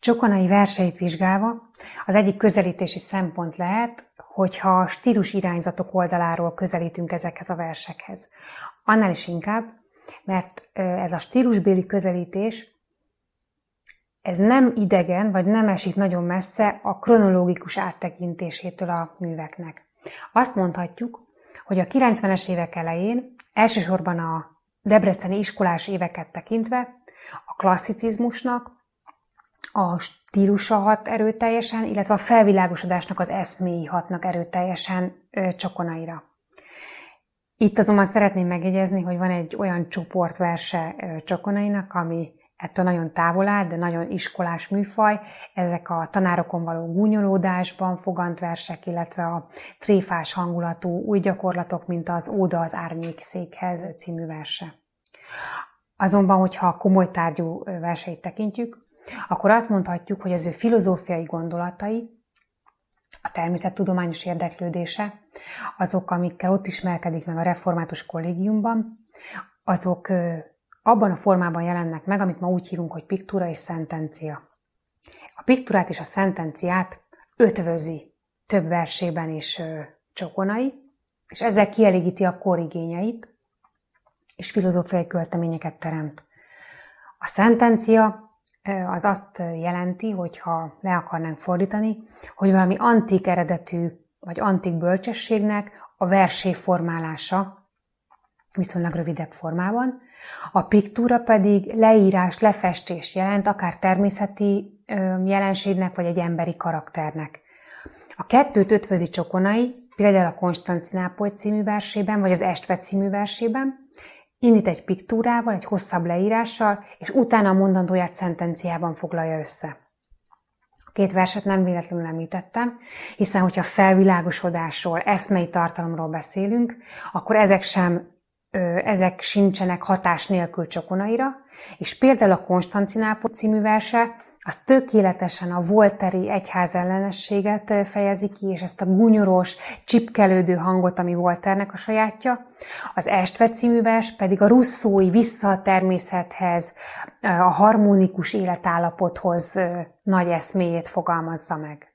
Csokonai verseit vizsgálva az egyik közelítési szempont lehet, hogyha a stílus irányzatok oldaláról közelítünk ezekhez a versekhez. Annál is inkább, mert ez a stílusbéli közelítés ez nem idegen, vagy nem esik nagyon messze a kronológikus áttekintésétől a műveknek. Azt mondhatjuk, hogy a 90-es évek elején, elsősorban a debreceni iskolás éveket tekintve, a klasszicizmusnak, a stílusa hat erőteljesen, illetve a felvilágosodásnak az eszméi hatnak erőteljesen ö, csokonaira. Itt azonban szeretném megjegyezni, hogy van egy olyan csoportverse ö, csokonainak, ami ettől nagyon távol áll, de nagyon iskolás műfaj. Ezek a tanárokon való gúnyolódásban fogant versek, illetve a tréfás hangulatú új gyakorlatok, mint az Óda az székhez című verse. Azonban, hogyha a komoly tárgyú verseit tekintjük, akkor azt mondhatjuk, hogy az ő filozófiai gondolatai, a természettudományos érdeklődése, azok, amikkel ott ismerkedik meg a református kollégiumban, azok abban a formában jelennek meg, amit ma úgy hívunk, hogy piktúra és szentencia. A piktúrát és a szentenciát ötvözi több versében és csokonai, és ezzel kielégíti a korigényeit, és filozófiai költeményeket teremt. A szentencia az azt jelenti, hogyha le akarnánk fordítani, hogy valami antik eredetű vagy antik bölcsességnek a versé formálása viszonylag rövidebb formában. A piktúra pedig leírás, lefestés jelent, akár természeti jelenségnek, vagy egy emberi karakternek. A kettőt ötvözi csokonai, például a Konstantinápoly című versében, vagy az Estve című versében, Indít egy piktúrával, egy hosszabb leírással, és utána a mondandóját szentenciában foglalja össze. A két verset nem véletlenül említettem, hiszen hogyha felvilágosodásról, eszmei tartalomról beszélünk, akkor ezek sem ezek sincsenek hatás nélkül csokonaira, és például a Konstantinápol című verse az tökéletesen a volteri egyházellenességet fejezi ki, és ezt a gunyoros, csipkelődő hangot, ami Volternek a sajátja. Az Estve című vers pedig a russzói vissza a természethez, a harmonikus életállapothoz nagy eszméjét fogalmazza meg.